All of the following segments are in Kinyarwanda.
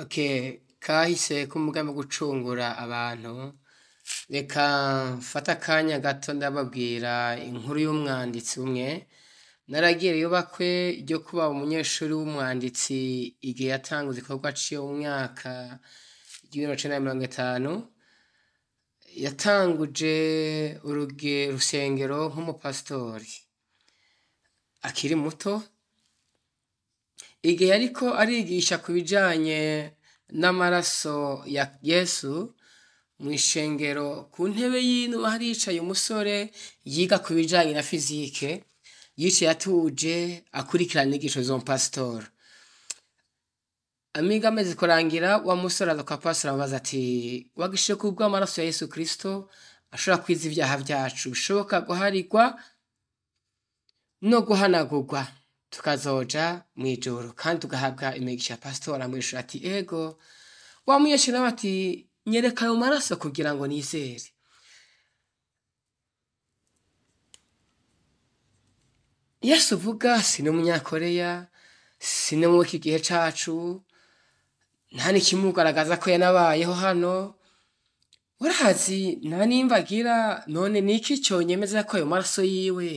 Oke kahise ko wo gucungura abantu reka mfate akanya gato ndababwira inkuru y'umwanditsi umwe naragiye yubakwe ryo kuba umunyeshuri w'umwanditsi igihe yatanga igikorwa cyo mu mwaka w'ibihumbi kimwe na mirongo itanu yatanguje rusengero nk'umupasitori akiri muto igihe ariko arigisha ku bijyanye n'amaraso ya yesu mu ishengero ku ntebe hari haricaye umusore yiga ku bijyanye na fizike yicaye atuje akurikirana inyigisho zo pasitora amiga ameze kurangira wa musore aza pastora amubaza ati wagishe ku bw'amaraso ya yesu kirisito ashobora kwiza ibyaha byacu bishoboka guharigwa no guhanagurwa tukazoja mu ijoro kandi tugahabwa imigisha pasitora amwishyura ati ego wa munyeshuri nawe ati nyereka ayo maraso kugira ngo nizere yesu uvuga si n'umunyakoreya si no muri gihe cyacu nta n'ikimugaragaza ko yanabayeho hano urahazi nta nimba none ni iki cyonyemeza ko ayo maraso yiwe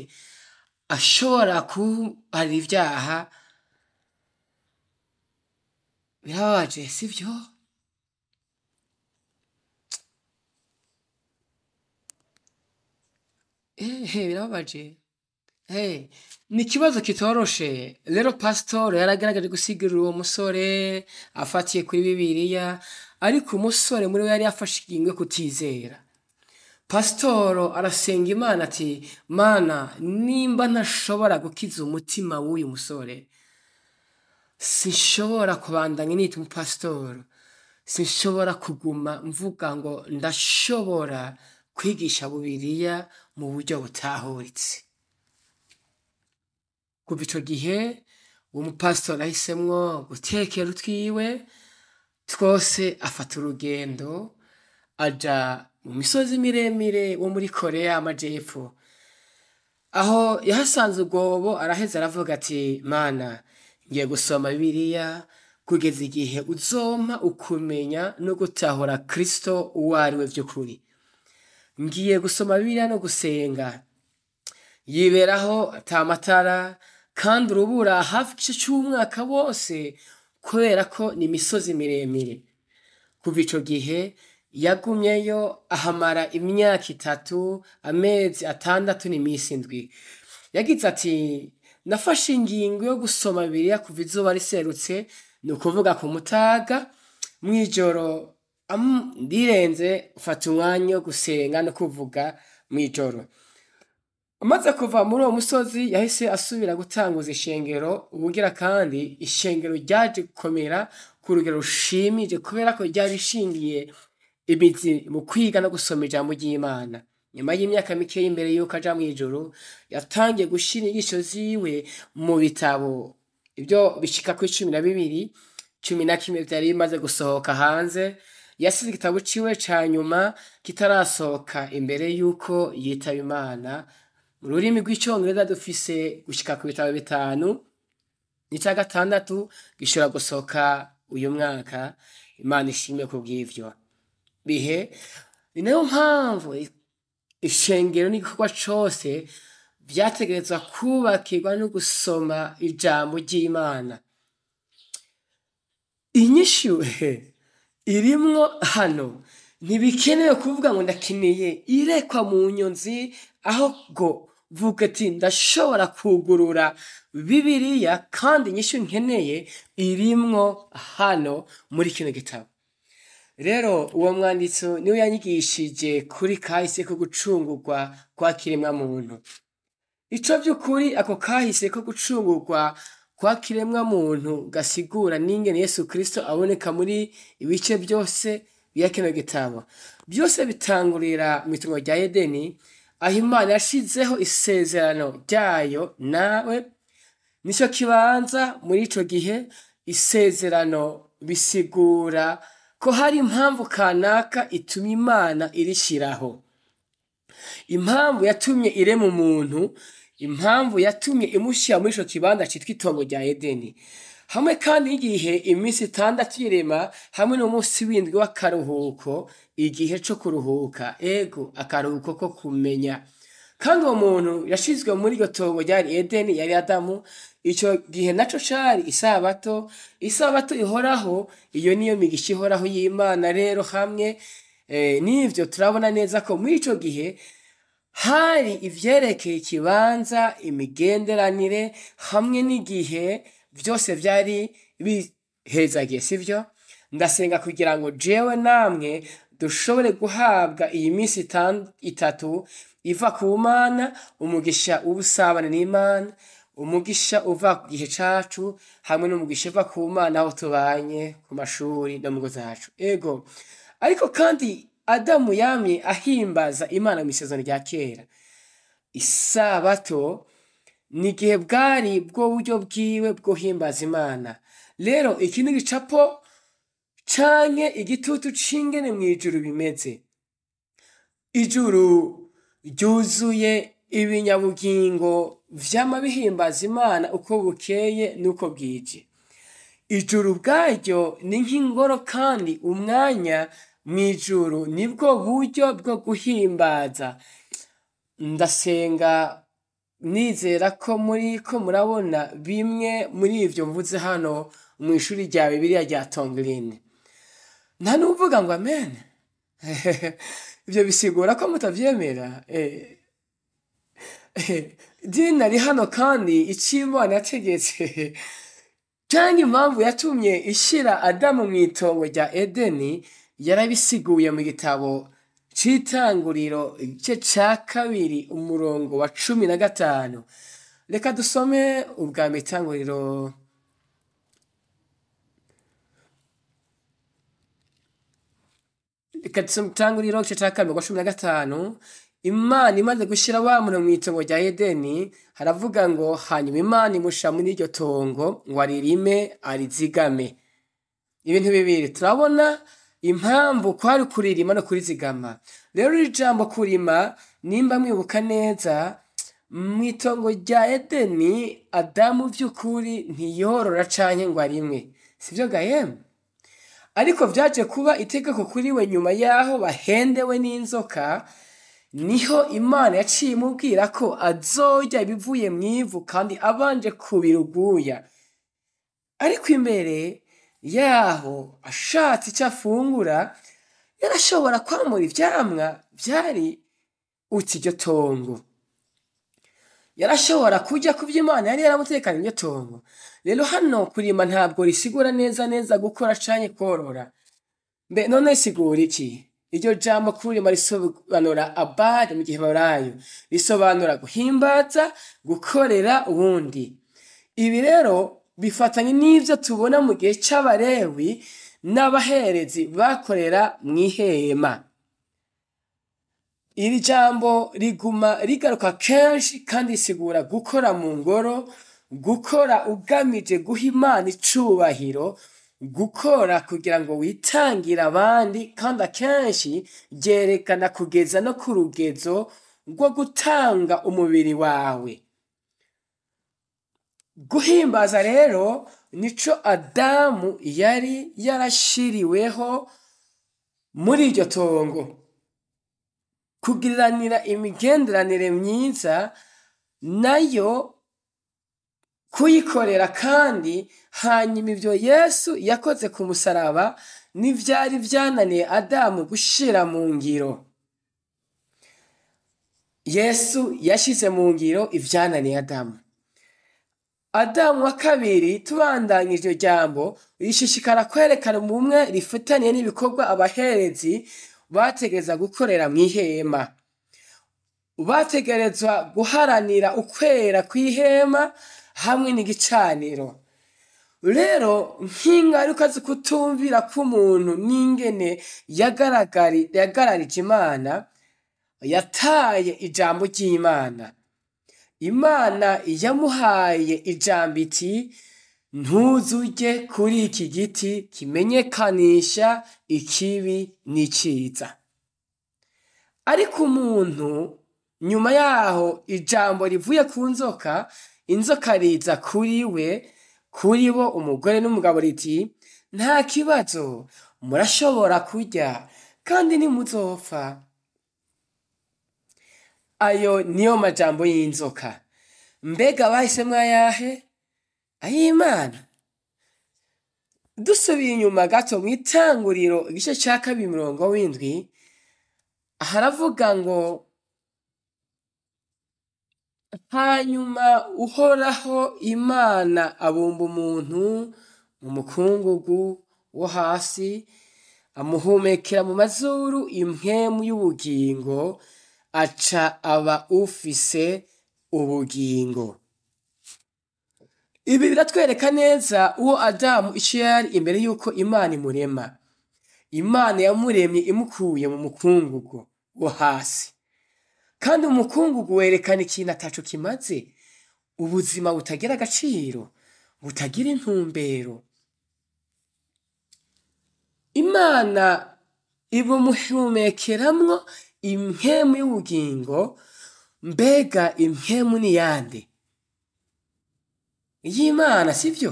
ashobora kuba ibyaha birababaje sibyo birababaje ni ikibazo kitoroshe rero pasitoro yaragaragaje gusigurira uwo musore afatiye kuri bibiriya ariko umusore muri we yari yafashe ingingo kutizera pasitoro arasenga imana ati mana nimba ntashobora gukiza umutima w'uyu musore sinshobora kubandanya nita umupasitoro sinshobora kuguma mvuga ngo ndashobora kwigisha bubiriya mu buryo butahuritse kuva icyo gihe uwo mupasitori ahisemo gutekera utwiwe twose afata urugendo ajya mu misozi miremire wo muri korea y'amajyepfo aho yahasanze ubwobo araheze aravuga ati mana ngiye gusoma bibiliya kugeza igihe uzoma ukumenya no gutahura kirisito uwo ari we by'ukuri ngiye gusoma bibiliya no gusenga yiberaho atamatara kandi urubura hafi igice cy'umwaka wose kubera ko ni imisozi miremire kuva icyo gihe yagumyeyo ahamara imyaka itatu amezi atandatu n'iminsi indwi yagize ati nafashe ingingo yo gusoma bibiriya kuva izuba riserutse ni ukuvuga ku mutaga mu ijoro ndirenze ufata umwanya wo gusenga no kuvuga mu ijoro amaze kuva muri uwo musozi yahise asubira gutanguza ishengero ubugira kandi ishengero ryaje gukomera ku rugero rushimije kubera ko ryari rishingiye imizi mu kwiga no gusoma ijambo ry'imana nyuma y'imyaka mike imbere y'uko ajya mu ijoro yatangiye gushyira inyigisho ziwe mu bitabo ibyo bishyika ku icumi na bibiri cumi na kimwe byari bimaze gusohoka hanze yasize igitabo cyiwe cya nyuma kitarasohoka imbere y'uko yitaba imana mu rurimi rw'icyongereza dufise gushyika ku bitabo bitanu n'icya gatandatu gishobora gusohoka uyu mwaka imana ishimwe ku bihe ni nayo mpamvu ishengero n'igikorwa cyose byategerezwa kubakirwa no gusoma ijambo ry'imana inyishyuhe irimwo hano ntibikenewe kuvuga ngo ndakiniye irekwa mu nyonzi aho vuga ati ndashobora kugurura bibiriya kandi inyishyu nkeneye irimwo hano muri kino gitabo rero uwo mwanditsi niwe yanyigishije kuri kahise ko gucungurwa kwa kiremwamuntu icyo by'ukuri ako kahise ko gucungurwa kwa kiremwamuntu gasigura n'ingene Yesu kirisito aboneka muri ibice byose biya kino gitabo byose bitangurira mu itungo rya edeni aho imana yashyizeho isezerano ryayo nawe nicyo kibanza muri icyo gihe isezerano bisigura ko hari impamvu kanaka ituma imana irishyiraho impamvu yatumye irema umuntu impamvu yatumye imushyira muri icyo kibanza cyitwa itongo rya edeni hamwe kandi igihe iminsi itandatu irema hamwe n'umunsi w'indwi w'akaruhuko igihe cyo kuruhuka ego akaruhuko ko kumenya kandi uwo muntu yashyizwe muri iryo tobo ryari edeni yari adamu icyo gihe nacyo cyari isabato isabato ihoraho iyo niyo migisha ihoraho y'imana rero hamwe eh, n'ibyo turabona neza ko muri icyo gihe hari ibyerekeye ikibanza imigenderanire hamwe n'igihe byose byari bihezagiye si byo ndasenga kugira ngo jewe namwe dushobore guhabwa iyi minsi itatu iva ku mana umugisha w'ubusabane n'imana umugisha uva ku gihe cyacu hamwe n'umugisha uva ku mana aho tubanye ku mashuri no mu ngo zacu ego ariko kandi adamu yamye ahimbaza imana mu isezerano rya kera isabato ni igihe bwari bwo buryo bwiwe bwo himbaza imana rero iki ni igicapo canke igitutu c'ingene mw'ijuru bimeze ijuru ryuzuye ibinyabugingo vyama bihimbaza imana uko bukeye n'uko bwije ijuru ubwaryo ni nk'ingoro kandi umwanya mw'ijuru nibwo buryo bwo guhimbaza ndasenga nizera ko muri ko murabona bimwe muri ibyo mvuze hano mu ishuri rya bibiliya rya tonglin nta n'uvuga ngo amene ibyo bisigura ko mutabyemera eh, eh, dini ari hano kandi icyo imana yategetse cyangwa impamvu yatumye ishyira adamu mu itongo rya edeni yarabisiguye mu gitabo cy'itanguriro igice cya kabiri umurongo wa cumi na gatanu reka dusome ubwa mitanguriro cyangwa uriroke cya kabiri rwa cumi na gatanu imana imaze gushyira wa muntu mu itongo rya edeni haravuga ngo hanyuma imana imusha muri iryo tongo ngo aririme arizigame ibintu bibiri turabona impamvu kwari kuririma no kurizigama rero iri jambo kurima nimba mwibuka neza mu itongo rya edeni adamu by'ukuri ntiyorora cyane ngo arimwe si byo gahemu ariko byaje kuba itegeko kuri we nyuma y'aho bahendewe n'inzoka niho imana yaciye imubwira ko azojya ibivuye mu ivu kandi abanje kubiruguya ariko imbere yaho ashatse icyo afungura yarashobora kwamura ibyamwa byari uti tongo yarashobora kujya ku byo imana yari yaramutekanye iryo tongo rero hano kurima ntabwo risigura neza neza gukora canye korora mbe none sigura iki iryo jambo kurima risobanura abari mu giheburayo risobanura guhimbaza gukorera ubundi ibi rero bifatanye n'ibyo tubona mu gihe cy'abarewi n'abaherezi bakorera mu ihema iri jambo riguma rigaruka kenshi kandi risigura gukora mu ngoro gukora ugamije guha imana icubahiro gukora kugira ngo witangire abandi kandi akenshi byerekana kugeza no ku rugezo rwo gutanga umubiri wawe guhimbaza rero nicyo adamu yari yarashiriweho muri iryo tongo kugiriranira imigenderanire myiza nayo kuyikorera kandi hanyuma ibyo yesu yakoze ku musaraba n'ibyari byananiye adamu gushyira mu ngiro yesu yashyize mu ngiro ibyananiye adamu adamu wa kabiri tubandanyije iryo jambo rishishikara kwerekana ubumwe rifitaniye n'ibikorwa abaherezi bategereza gukorera mu ihema bategerezwa guharanira ukwera ku ihema hamwe n'igicaniro rero nk'ingaruka zo kutumvira k'umuntu n'ingene yagaragarije imana yataye ijambo ry'imana imana yamuhaye ijambo iti ntuzujye kuri iki giti kimenyekanisha ikibi n'icyiza ariko umuntu nyuma yaho ijambo rivuye ku nzoka inzoka riza kuri we kuri bo umugore n'umugabo riti nta kibazo murashobora kujya kandi nimuzopfa ayo niyo majambo y'inzoka mbega bahise mwayahe ay'imana dusubiye inyuma gato mu itanguriro igice cya kabiri mirongo w'indwi aharavuga ngo hanyuma uhoraho imana abumba umuntu mu mukungugu wo hasi amuhumekera mu mazuru impwemu y'ubugingo aca aba ufise ubugingo ibi biratwereka neza uwo adamu icyo yari imbere y'uko imana imurema imana yamuremye imukuye mu mukungugu wo hasi kandi umukungugu werekana ikintu atacu kimaze ubuzima butagira agaciro butagira intumbero imana ibumuhumekeramwo impwemu y'ubugingo mbega impwemu ni y'imana si byo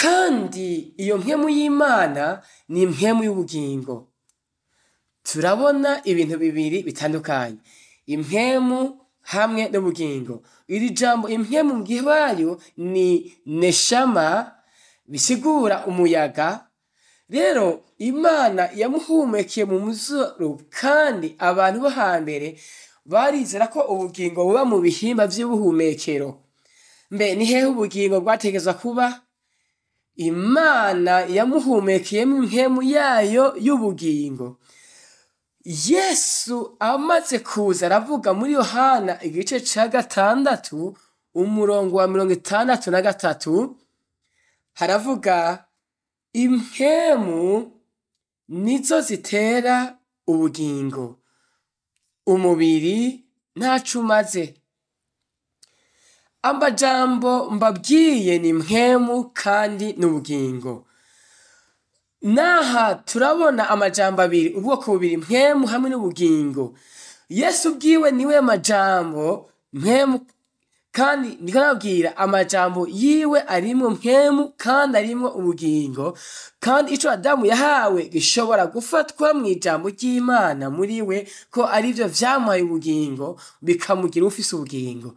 kandi iyo mpwemu y'imana ni impwemu y'ubugingo turabona ibintu bibiri bitandukanye impemu hamwe n'ubugingo iri jambo impemu mbwiba ni neshama bisigura umuyaga rero imana yamuhumekeye mu muzuru kandi abantu bo hambere barizera ko ubugingo buba mu bihimba by'ubuhumekero mbe ni hehe ubugingo bwategeza kuba imana yamuhumekeyemo impemu yayo y'ubugingo yesu amaze kuza aravuga muri yohana igice cya gatandatu umurongo wa mirongo itandatu na gatatu haravuga impemu nizo zitera ubugingo umubiri ntacu umaze amajambo mbabwiye ni mpemu kandi n'ubugingo n'aha turabona amajambo abiri ubwoko bubiri mpemu hamwe n'ubugingo yesu ubwiwe niwe majambo mpemu kandi nabwira amajambo yiwe arimo mpemu kandi arimo ubugingo kandi icyo adamu yahawe gishobora gufatwa mu ijambo ry'imana muri we ko ari byo byamuhaye ubugingo bikamugira ufise ubugingo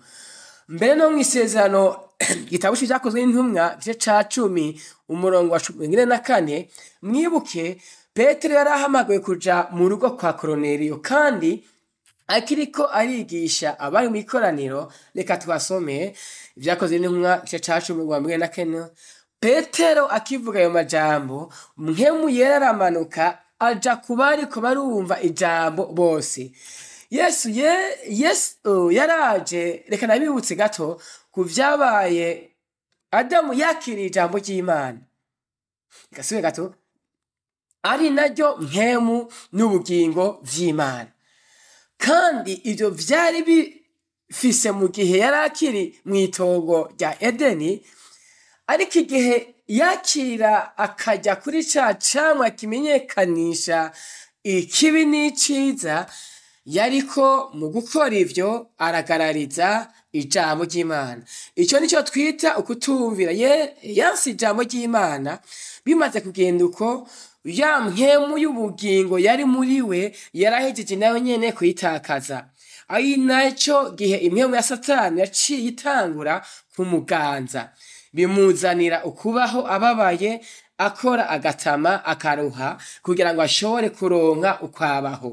mbere no mu isezerano gitabo cyakozwe n'intumwa igice cya cumi umurongo wa cumi n'ine na kane mwibuke petero yari ahamagawe kujya mu rugo kwa koroneriyo kandi akiri ko arigisha abari mu ikoraniro reka twasome ibyakozwe n'intumwa igice cya cumi mirongo ine na kane petero akivuga ayo majambo mwemu yaramanuka ajya ku bari ko barumva ijambo bose yesu ye yesu aje reka nabibutse gato ku byabaye adamu yakiriye ijambo ry'imana gasubiye gato ari naryo nkemu n'ubugingo by'imana kandi ibyo byari bifise mu gihe yari akiri mu itongo rya edeni ariko igihe yakira akajya kuri cya camwa kimenyekanisha ikibi n'icyiza yariko mu gukora ibyo aragarariza ijambo ry'imana icyo nicyo twita ukutumvira ye yansi ijambo ry'imana bimaze kugenda uko ya mpemu y'ubugingo yari muri we yarahejeje nawe nyine kuyitakaza ari nacyo gihe imwe ya satani yaciye itangura kumuganza bimuzanira ukubaho ababaye akora agatama akaruha kugira ngo ashobore kuronka ukwabaho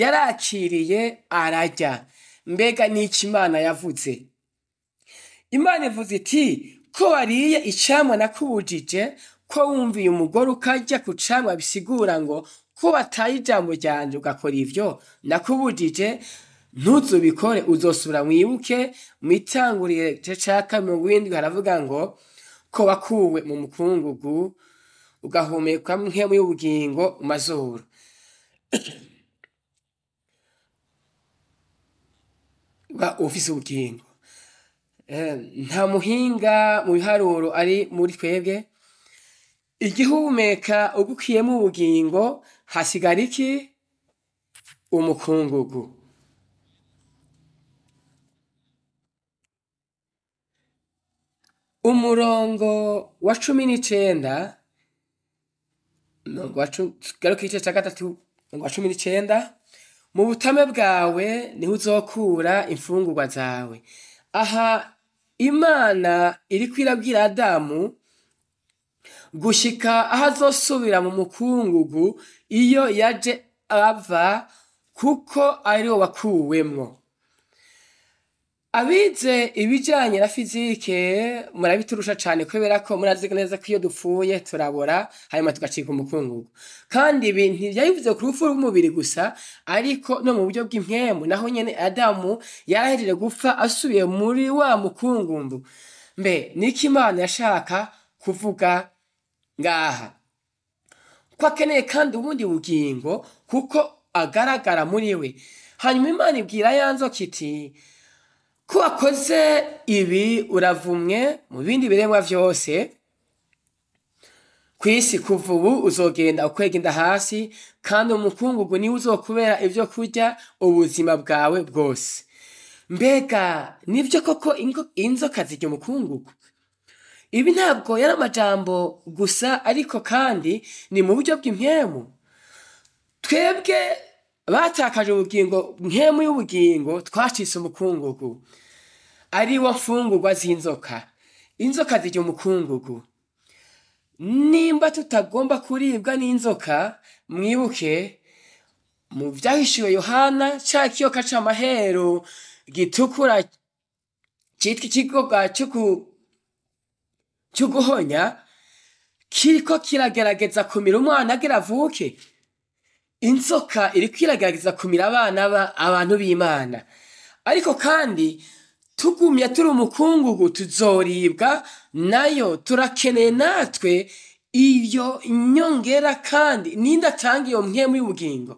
yaraciriye arajya mbega n'icyo imana yavutse imana ivuze iti ko wariye icyamwa nakubujije ko wumviye umugore ukajya ku cyamwa bisigura ngo ko wataye ijambo ryanjye ugakora ibyo nakubujije ntuzubikore uzosubira mwibuke mu itangurire cya mirongo irindwi haravuga ngo ko wakuwe mu mukungugu ugahumeka nk'iy'ubugingo y’ubugingo mazuru ufise ubugingo eh, nta muhinga mu biharuro ari muri twebwe igihumeka ugukiyemo ubugingo hasigara iki umukungugu umurongo wa cumi n'icenda umurongo wa cumi cya mu butame bwawe niho uzokura imfungurwa zawe aha imana iri kwirabwira adamu gushyika aho azosubira mu mukungugu iyo yaje ava kuko ari wo wakuwemwo abize ibijyanye na fizike murabiturusha cyane kubera ko murazi neza ko iyo dupfuye turabora hanyuma tugacika umukungugu kandi ibi ntibyarivuze ku rupfu rw'umubiri gusa ariko no mu buryo bw'impemu naho nyine adamu yarahejeje gupfa asubiye muri wa mukungundu mbe niko imana yashaka kuvuga ngaha ko akeneye kandi ubundi bugingo kuko agaragara muri we hanyuma imana ibwira ya nzoka ko wakoze ibi uravumwe mu bindi biremwa byose ku isi kuva ubu uzogenda ukwegenda hasi kandi umukungugu niwe uzokubera ibyo kurya ubuzima bwawe bwose mbega nibyo koko inzoka zijya umukungugu ibi ntabwo yari amajambo gusa ariko kandi ni mu buryo bw'impemu twebwe batakaje ubugingo nkemu y'ubugingo twacitse umukungugu ari wo mfungurwa z'inzoka inzoka zijya umukungugu nimba tutagomba kuribwa n'inzoka mwibuke mu byahishiwe yohana cya kiyoka cy'amahero gitukura cyitwa ikigoga cyo guhonya kiriko kiragerageza kumira umwana agira avuke inzoka iri kwiragaragaza kumira abana abantu b'imana ariko kandi tugumya turi umukungugu tuzoribwa nayo turakeneye natwe iyo nyongera kandi ninde atanga iyo mpemu y'ubugingo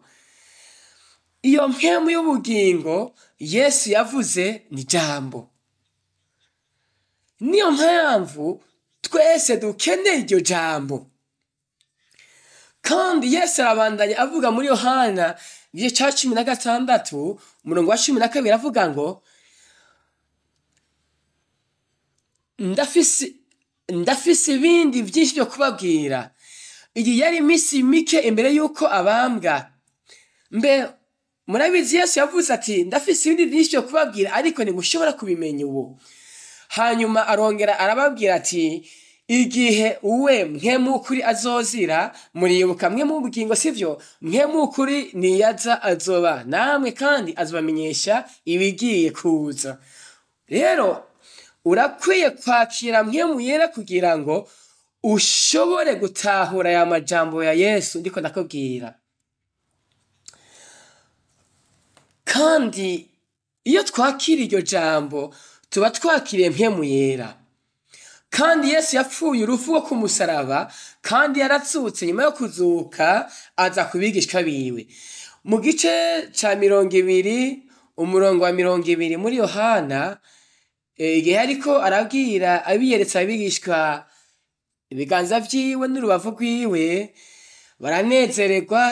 iyo mpemu y'ubugingo yesu yavuze ni jambo niyo mpamvu twese dukeneye iryo jambo kandi yesu arabandanya avuga muri yohana igihe cya cumi na gatandatu umurongo wa cumi na kabiri avuga ngo ndafise ibindi byinshi byo kubabwira igihe yari iminsi mike imbere y'uko abambwa mbe murabizi yesu yavuze ati ndafise ibindi byinshi byo kubabwira ariko ntimushobora kubimenya ubu hanyuma arongera arababwira ati igihe uwe mwe mukuri azozira muribuka mwe mu bugingo sibyo mwe mukuri niyaza azoba namwe kandi azobamenyesha ibigiye kuza rero urakwiye kwakira mwe yera kugira ngo ushobore gutahura aya majambo ya yesu ndiko ndakubwira kandi iyo twakira iryo jambo tuba twakiriye mwe yera kandi yesu yapfuye urupfu rwo ku musaraba kandi yaratsutse nyuma yo kuzuka aza ku biwe mu gice cya mirongo ibiri umurongo wa mirongo ibiri muri yohana eh, igihe ariko arabwira abiyeretse abigishwa ibiganza byiwe n'urubavu rwiwe baranezererwa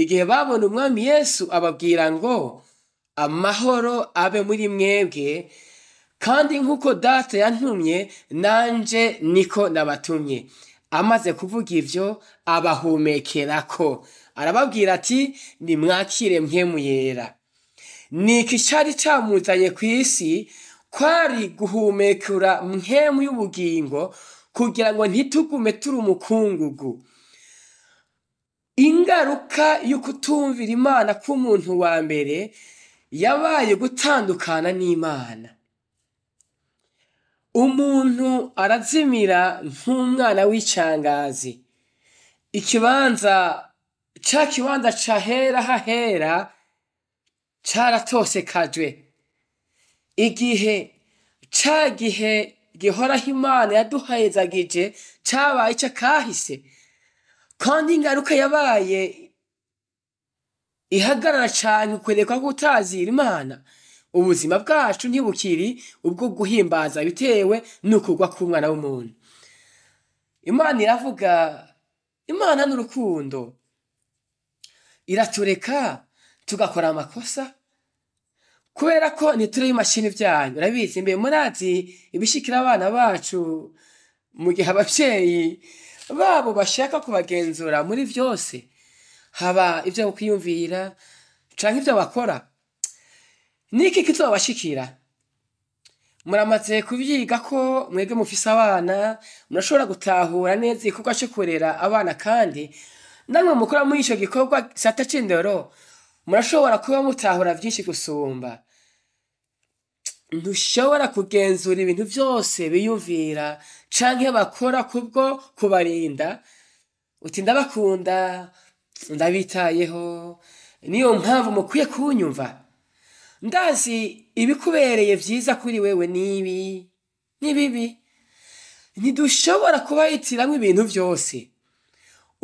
igihe babona umwami yesu ababwira ngo amahoro abe muri mwebwe kandi nk'uko data yantumye nanjye niko nabatumye amaze kuvuga ibyo abahumekera ko arababwira ati nimwakire mwe muyera ni iki cyamuzanye ku isi kwari guhumekura mwe y'ubugingo kugira ngo ntitugume turi umukungugu ingaruka yo kutumvira imana k'umuntu wa mbere yabaye gutandukana n'imana umuntu arazimira nk'umwana w'icangazi ikibanza ca kibanza cahera hahera caratosekajwe igihe ca gihe gihoraho imana yaduhezagije cabaye ic'akahise kandi ingaruka yabaye ihagarara cyane ukwerekwa ko utazira imana ubuzima bwacu ntibukiri ubwo guhimbaza bitewe n'ukugwa k'umwana w'umuntu imana iravuga imana n'urukundo iratureka tugakora amakosa kubera ko ntiturebe imashini byanyu urabizi mbere murazi ibishyikira abana bacu mu gihe ababyeyi babo bashaka kubagenzura muri byose haba ibyo kwiyumvira cyangwa ibyo bakora niki kitobashikira muramaze kubyiga ko mwebwe mufise abana murashobora gutahura neza igikorwa cyo kurera abana kandi namwe mukora muri icyo gikorwa sata cy'indoro murashobora kuba mutahura byinshi gusumba ntushobora kugenzura ibintu byose biyumvira cyangwa bakora kubwo kubarinda uti ndabakunda ndabitayeho niyo mpamvu mukwiye kunyumva ndazi ibikubereye byiza kuri wewe n'ibi n'ibibi ntidushobora kubahitiramo ibintu byose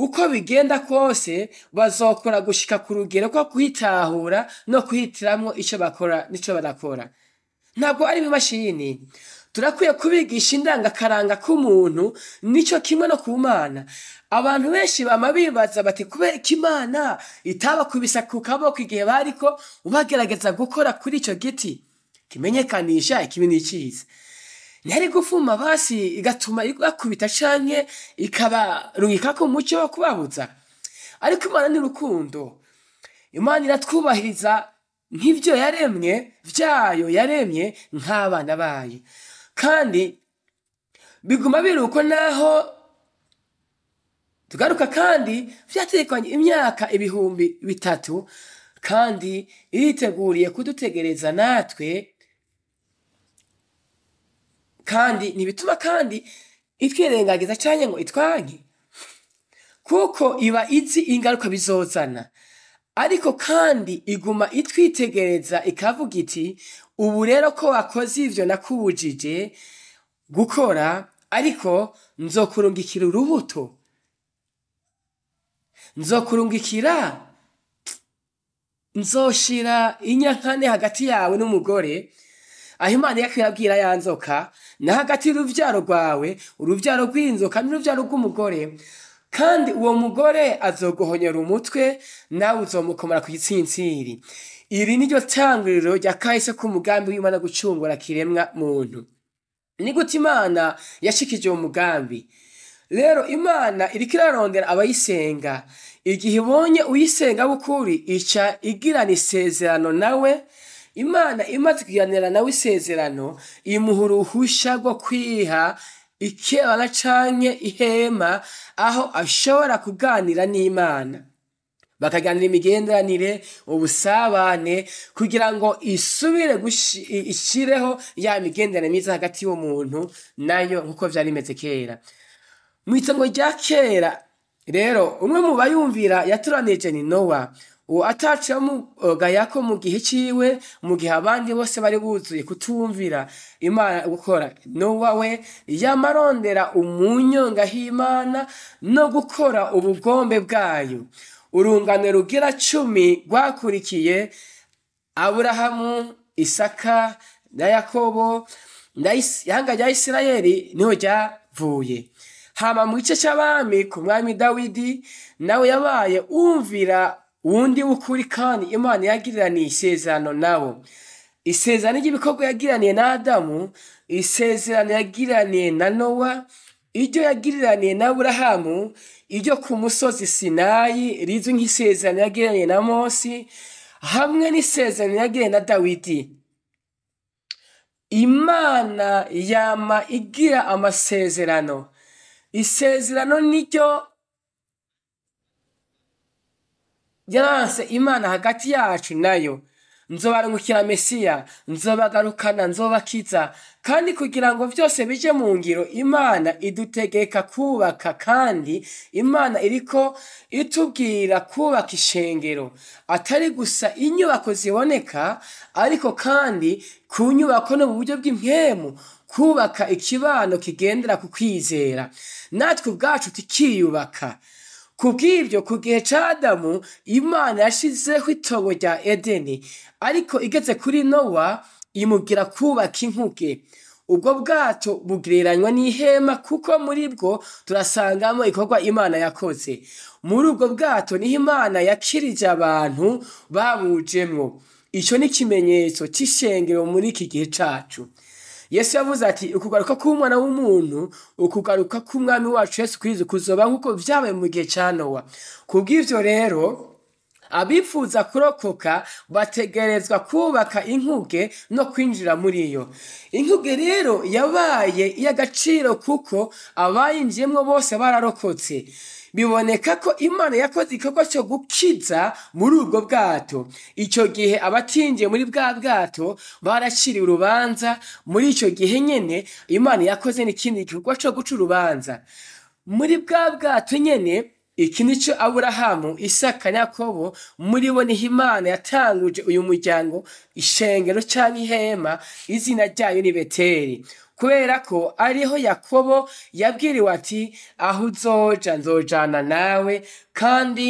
uko bigenda kose bazokora gushika ku rugero rwo kwitahura no kwihitiramo icyo bakora n'icyo badakora ntabwo ari imashini turakwiye kubigisha indangakaranga k'umuntu nicyo kimwe no ku mana abantu benshi bama bibaza bati kubera ko imana itabakubisa ku kaboko igihe bariko bagerageza gukora kuri icyo giti kimenyekanisha ikibi n'ikiza ntiyari gufuma basi igatuma ibakubita canke ikabarungika ku mucyo wo kubabuza ariko imana ni urukundo imana iratwubahiriza nk'ibyo yaremye byayo yaremye nk'abana bayo kandi biguma biri uko naho tugaruka kandi byatekanye imyaka ibihumbi bitatu kandi yiteguriye kudutegereza natwe kandi ntibituma kandi itwirengagiza cyangwa ngo itwange kuko iba izi ingaruka bizozana ariko kandi iguma itwitegereza ikavuga iti ubu rero ko wakoze ibyo nakubujije gukora ariko nzokurungikira urubuto nzokurungikira nzoshira inyankane hagati yawe n'umugore aho imana yakwirabwira ya nzoka na hagati y'urubyaro rwawe urubyaro rw'inzoka n'urubyaro rw'umugore kandi uwo mugore azogohonyera umutwe nawe uzomukomora ku gitsinsiri iri ni ryo tanguriro rya kahise k'umugambi w'imana gucungura kiremwa muntu ni gute imana yashikije uwo mugambi rero imana iriko irarondera abayisenga igihe ibonye uyisenga w’ukuri ica igirana isezerano nawe imana imaze kugiranira nawe isezerano imuha uruhusha rwo kwiha ikebana canke ihema aho ashobora kuganira n'imana bakaganira imigenderanire ubusabane kugira ngo isubire ishireho ya migenderanire myiza hagati y'umuntu nayo nk'uko byari bimeze kera mu itongo rya kera rero umwe mu bayumvira yaturanije ni nowa uwo atacamuga eh, yako mu gihe cyiwe mu gihe abandi bose bari buzuye kutumvira imana gukora n'uwawe yamarondera umunyo ngahimana no gukora ubugombe bwayo urungano rugira cumi rwakurikiye aburahamu isaka na yakobo ihanga rya isirayeli niho ryavuye hama mu gice cy'abami ku mwami dawidi nawe yabaye umvira wundi w'ukuri kandi imana yagiraniye isezerano nabo isezerano ry'ibikorwa yagiraniye na adamu isezerano yagiraniye na nowa ibyo yagiraniye na burahamu ibyo ku musozi sinayi rizwi nk'isezerano yagiraniye na Mosi hamwe n'isezerano yagiraniye na dawidi imana yama igira amasezerano isezerano niryo yaranse imana hagati yacu nayo nzobarungukira mesiya nzobagarukana nzobakiza kandi kugira ngo byose bije mu ngiro imana idutegeka kubaka kandi imana iriko itubwira kubaka ishengero atari gusa inyubako ziboneka ariko kandi ku nyubako no mu buryo bw'impemu kubaka ikibano kigendera ku kwizera natwe ubwacu tukiyubaka ku bw'ibyo ku gihe cya adamu imana yashyizeho itongo rya edeni ariko igeze kuri nowa imubwira kubaka inkuge ubwo bwato bugereranywa n'ihema kuko muri bwo turasangamo ikorwa imana yakoze muri ubwo bwato niho imana yakirije abantu babujemo icyo ni ikimenyetso cy'ishengero muri iki gihe cyacu yesu yavuze ati ukugaruka k'umwana w'umuntu ukugaruka k'umwami wacu yesu kwizi kuzoba nk'uko byabaye mu gihe cya nowa kubw'ibyo rero abifuza kurokoka bategerezwa kubaka inkuge no kwinjira muri yo inkuge rero yabaye iy'agaciro kuko abayinjiyemo bose bararokotse biboneka ko imana yakoze igikorwa cyo gukiza muri ubwo bwato icyo gihe abatinjiye muri bwa bwato baraciriye urubanza muri icyo gihe nyine imana yakoze n'ikindi gikorwa cyo guca urubanza muri bwa bwato nyine iki ni aburahamu isaka nyakobo muri bo niho imana yatanguje uyu muryango ishengero cyangwa ihema izina ryayo ni beteri kubera ko ariho yakobo yabwiriwe ati aho uzoja nzojana nawe kandi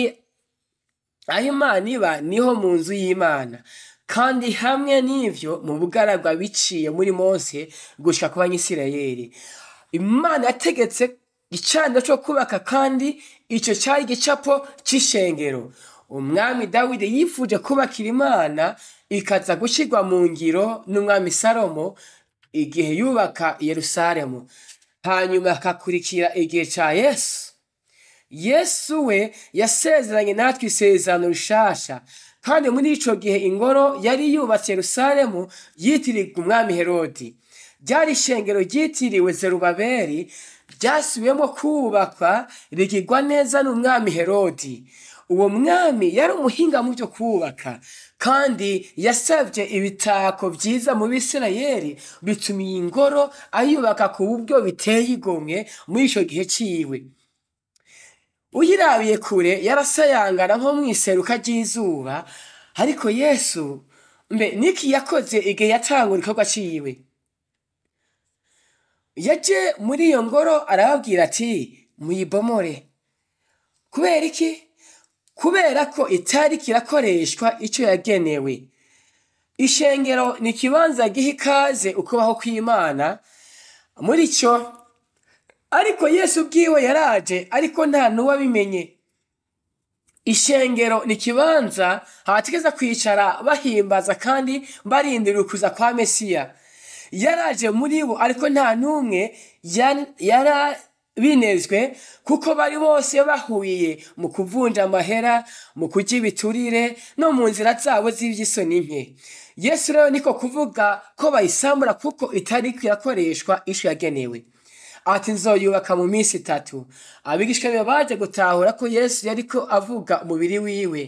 aho imana iba niho mu nzu y'imana kandi hamwe n'ibyo mu bugaragwa biciye muri munsi gushyira ku banyisirayeri imana yategetse icyanda cyo kubaka kandi icyo cyari igicapo cy'ishengero umwami dawidi yifuje kubakira imana ikaza gushyirwa mu ngiro n'umwami salomo igihe yubaka Yerusalemu hanyuma hakakurikira igihe cya yesu yesu we yasezeranye natwe isezerano rishasha kandi muri icyo gihe ingoro yari yubatse Yerusalemu yitirirwa umwami herodi ryari ishengero ryitiriwe zerubaberi byasubiwemo kubakwa bigirwa neza n'umwami herodi uwo mwami yari umuhinga mu byo kubaka kandi yasabye ibitako byiza mu bisirayeri bituma iyi ngoro ayubaka ku buryo biteye igomwe muri icyo gihe cyiwe uyirabiye kure yarasayangana nko mu iseruka ry'izuba ariko yesu mbe niki yakoze igihe yatanga igikorwa cyiwe yaje muri iyo ngoro arababwira ati muyibomore kubera iki kubera ko itari kirakoreshwa icyo yagenewe ishengero ni ikibanza giha ikaze ukubaho kw'imana muri cyo ariko yesu ubwiwe yaraje ariko nta n'uwabimenye ishengero ni ikibanza hategeza kwicara bahimbaza kandi barindira ukuza kwa mesiya yaraje muri bo ariko nta n'umwe yara kuko bari bose bahuye mu kuvunja amahera mu kurya ibiturire no mu nzira zabo z'iby'iso nke yesu rero niko kuvuga ko bayisambura kuko itari kuyakoreshwa ishu yagenewe ati nzoyubaka mu minsi itatu abigishwa biba baje gutahura ko yesu yari ko avuga umubiri wiwe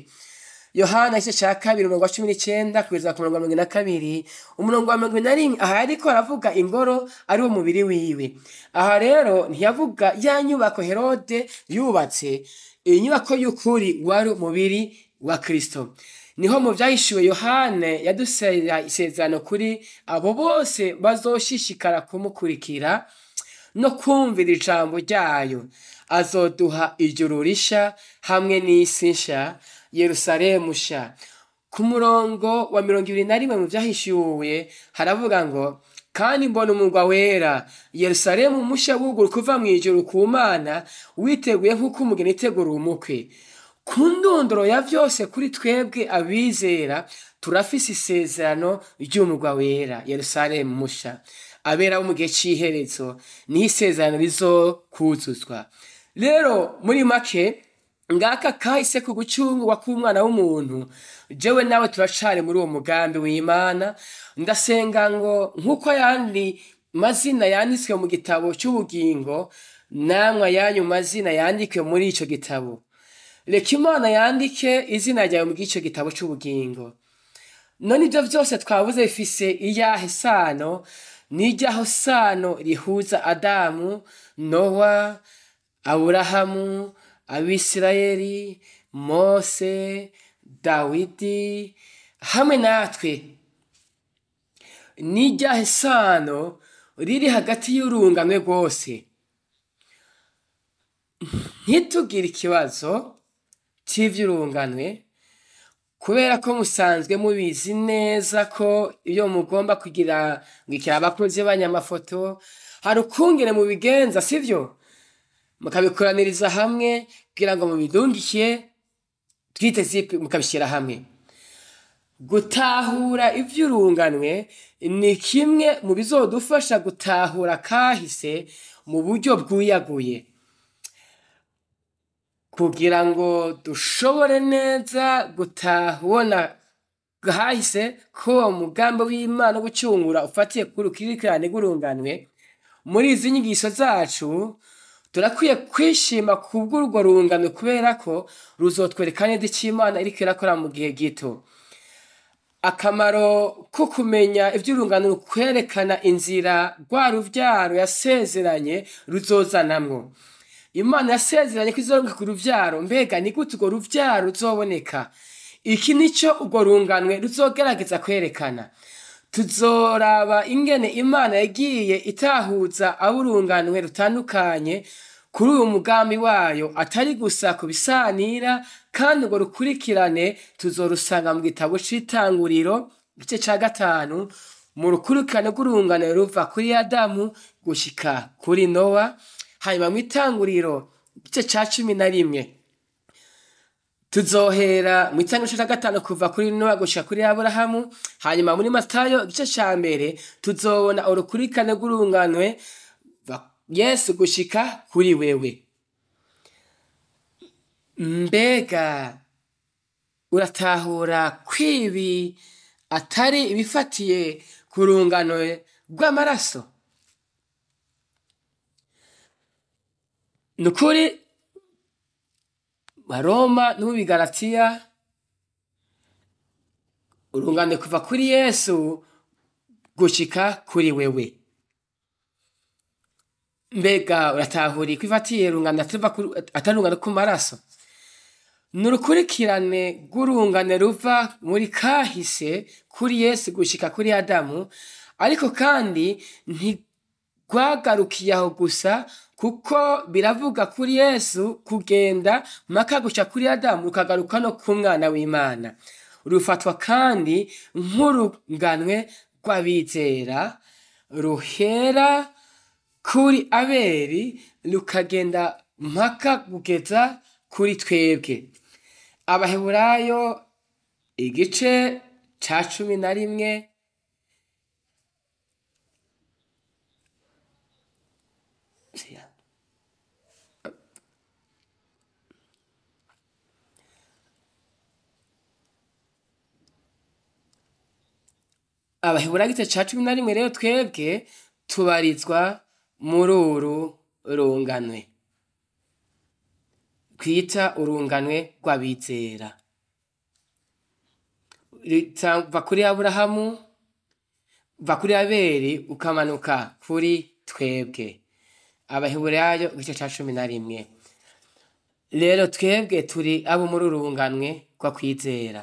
yohana igice cya kabiri umurongo wa cumi n'icyenda kugeza ku murongo wa mirongo na kabiri umurongo wa mirongo na rimwe aha ariko aravuga ingoro ari umubiri mubiri wiwe aha rero ntiyavuga ya nyubako herode yubatse iyi nyubako y'ukuri wari umubiri wa kirisito niho mu byahishuwe yohane yadusera isezerano kuri abo bose bazoshishikara kumukurikira no kumvira ijambo ryayo azoduha ijuru rishya hamwe n'isi nshya yerusalemu sha ku murongo wa mirongo ibiri na rimwe mu byahishyuwe haravuga ngo kandi mbona umurwa wera yerusalemu mushya wuguru kuva mu ijoro ku mana witeguye nk'uko umugeni itegura umukwe ku ndunduro ya byose kuri twebwe abizera turafise isezerano ry'umurwa wera yerusalemu mushya abera bo mu gihe cy'iherezo n'isezerano rizokuzuzwa rero muri make ngaka kahise ku gucungwa k'umwana w'umuntu jewe nawe turacari muri uwo mugambi w'imana ndasenga ngo nk'uko ayandi mazina yanditswe mu gitabo cy'ubugingo namwe ayanyu mazina yandikwe muri icyo gitabo reka imana yandike izina ryawe muri icyo gitabo cy'ubugingo none ibyo byose twabuze bifise iyahe sano n'ijyaho sano rihuza adamu nowa aburahamu abisirayeli mose dawidi hamwe natwe ni iryahe riri hagati y'urungano rwose ntitugire ikibazo cy'iby'urunganwe kubera ko musanzwe mubizi neza ko iyo mugomba kugira ngo ikihe abakunzi banyamafoto hari ukungene mubigenza byo mukabikoraniriza hamwe kugira ngo mubidundike twiteze mukabishyira hamwe gutahura iby'urunganwe ni kimwe mu bizodufasha gutahura kahise mu buryo bwuyaguye kugira ngo dushobore neza gutahubona hahise ko uwo w'imana gucungura ufatiye ku rukurikirane bw’urunganwe. muri izi nyigisho zacu turakwiye kwishima kubw'urwo rungano kubera ko ruzotwereka neza icyo imana iri kwirakora mu gihe gito akamaro ko kumenya iby'urungano kwerekana inzira rwa rubyaro yasezeranye ruzozanamwo imana yasezeranye ko izorunga ku rubyaro mbega ni gute urwo rubyaro ruzoboneka iki ni urwo rungano ruzogerageza kwerekana tuzoraba ingene imana yagiye itahuza abo rutandukanye kuri uyu mugambi wayo atari gusa kubisanira kandi urwo rukurikirane tuzorusanga mu gitabo c'itanguriro igice cya gatanu mu rukurikirane rw'urungano ruva kuri adamu gushika kuri nowa hanyuma mu itanguriro igice cya cumi na rimwe tuzohera mu itango cya gatanu kuva kuri nowa gushyira kuri aburahamu hanyuma muri matayo igice cya mbere tuzobona urukurikane rw'urunganwe yesu gushyika kuri wewe mbega uratahura kwibi atari ibifatiye ku rungano rw'amaraso ni ukuri baroma no urungane kuva kuri yesu gushika kuri wewe mbega uratahuriye ko ifatiye urungano atari urungano rw'amaraso ni urukurikirane rw'urungano ruva muri kahise kuri yesu gushyika kuri adamu ariko kandi ntirwagarukiye aho gusa kuko biravuga kuri yesu kugenda makaguca kuri adamu ukagaruka no ku mwana w'imana rufatwa kandi nk'uruganwe rw'abizera ruhera kuri aberi rukagenda mpaka kugeza kuri twebwe abaheburayo igice cya cumi na rimwe abahebura gice cumi na rimwe rero twebwe tubarizwa muri uru runganwe twita urunganwe rw'abizera va kuri aburahamu va kuri abeli ukamanuka kuri twebwe abaheburayo igice cya cumi na rimwe rero twebwe turi abo muri urunganwe rwo kwizera